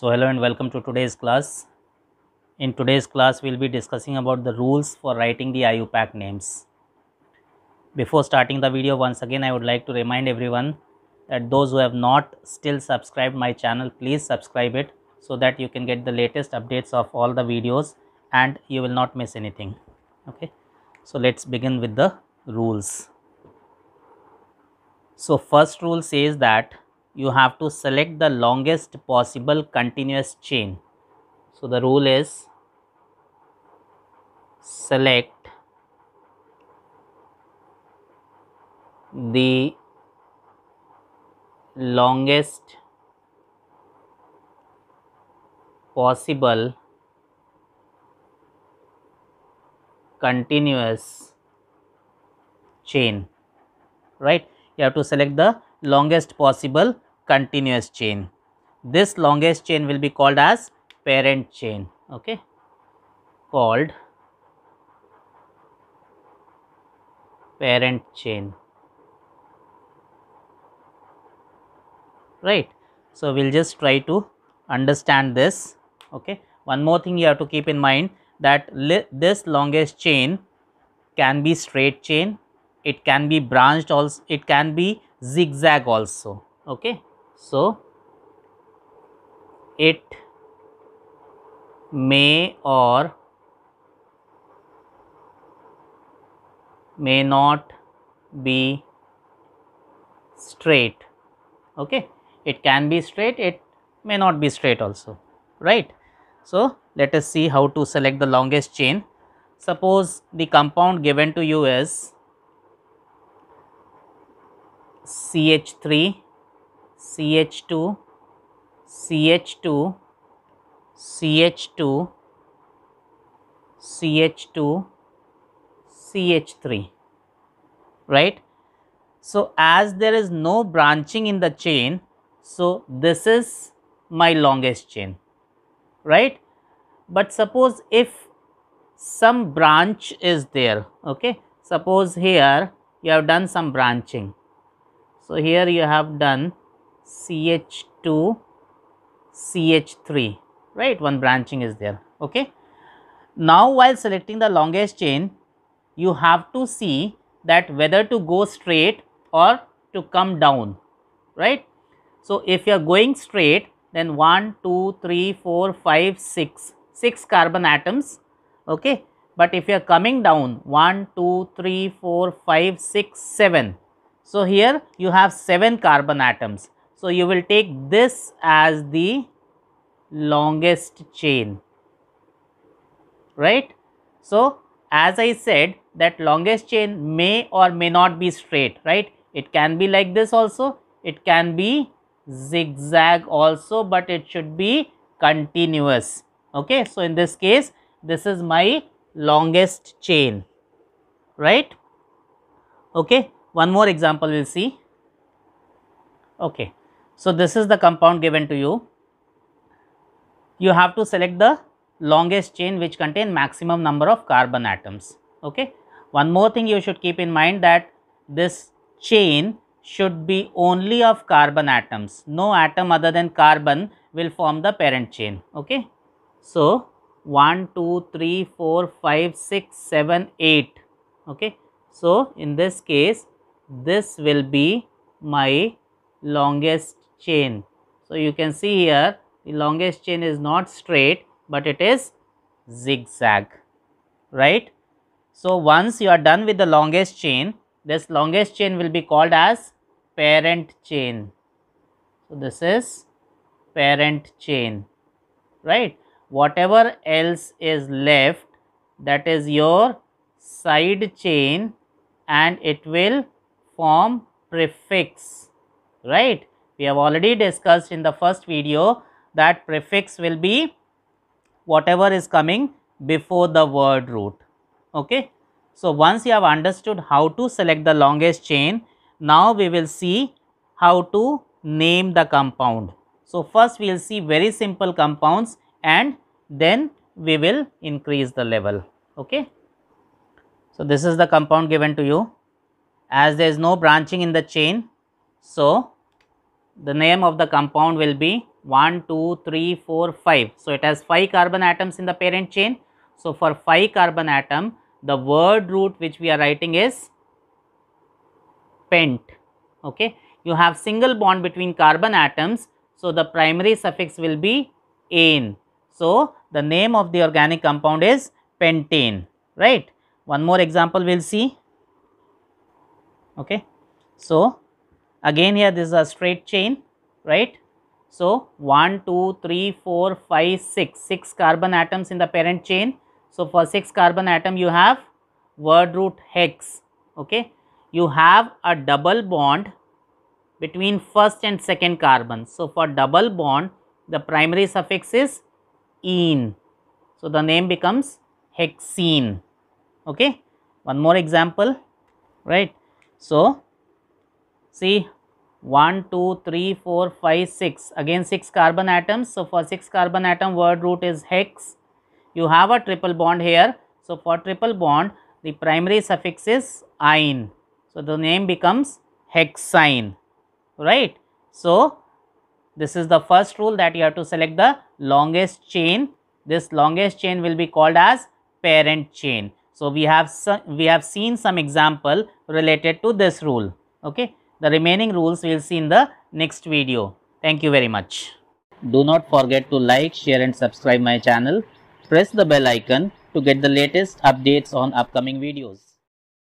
so hello and welcome to today's class in today's class we'll be discussing about the rules for writing the iupac names before starting the video once again i would like to remind everyone that those who have not still subscribed my channel please subscribe it so that you can get the latest updates of all the videos and you will not miss anything okay so let's begin with the rules so first rule says that you have to select the longest possible continuous chain. So, the rule is select the longest possible continuous chain right you have to select the longest possible continuous chain. This longest chain will be called as parent chain, okay, called parent chain, right. So, we will just try to understand this, okay. One more thing you have to keep in mind that this longest chain can be straight chain, it can be branched also, it can be zigzag also okay so it may or may not be straight okay it can be straight it may not be straight also right so let us see how to select the longest chain suppose the compound given to you is CH3, CH2, CH2, CH2, CH2, CH3, right? So, as there is no branching in the chain, so this is my longest chain, right? But suppose if some branch is there, okay? Suppose here you have done some branching, so, here you have done CH2, CH3, right? One branching is there, okay. Now, while selecting the longest chain, you have to see that whether to go straight or to come down, right. So, if you are going straight, then 1, 2, 3, 4, 5, 6, 6 carbon atoms, okay. But if you are coming down, 1, 2, 3, 4, 5, 6, 7, so, here you have 7 carbon atoms. So, you will take this as the longest chain, right. So, as I said that longest chain may or may not be straight, right. It can be like this also, it can be zigzag also, but it should be continuous, okay. So, in this case, this is my longest chain, right, okay one more example we will see. Okay. So, this is the compound given to you. You have to select the longest chain which contain maximum number of carbon atoms. Okay. One more thing you should keep in mind that this chain should be only of carbon atoms. No atom other than carbon will form the parent chain. Okay. So, 1, 2, 3, 4, 5, 6, 7, 8. Okay. So, in this case this will be my longest chain. So, you can see here the longest chain is not straight, but it is zigzag, right. So, once you are done with the longest chain, this longest chain will be called as parent chain. So, this is parent chain, right. Whatever else is left that is your side chain and it will form prefix, right? We have already discussed in the first video that prefix will be whatever is coming before the word root, okay? So, once you have understood how to select the longest chain, now we will see how to name the compound. So, first we will see very simple compounds and then we will increase the level. Okay. So, this is the compound given to you as there is no branching in the chain. So, the name of the compound will be 1, 2, 3, 4, 5. So, it has 5 carbon atoms in the parent chain. So, for 5 carbon atom, the word root which we are writing is pent. Okay. You have single bond between carbon atoms. So, the primary suffix will be ane. So, the name of the organic compound is pentane. Right. One more example we will see okay. So, again here this is a straight chain right. So, 1, 2, 3, 4, 5, 6, 6 carbon atoms in the parent chain. So, for 6 carbon atom you have word root hex okay. You have a double bond between first and second carbon. So, for double bond the primary suffix is ene. So, the name becomes hexene okay. One more example right. So, see 1, 2, 3, 4, 5, 6 again 6 carbon atoms. So, for 6 carbon atom word root is hex. You have a triple bond here. So, for triple bond the primary suffix is ine. So, the name becomes hexine right. So, this is the first rule that you have to select the longest chain. This longest chain will be called as parent chain. So, we have, we have seen some example related to this rule. Okay. The remaining rules we will see in the next video. Thank you very much. Do not forget to like, share and subscribe my channel. Press the bell icon to get the latest updates on upcoming videos.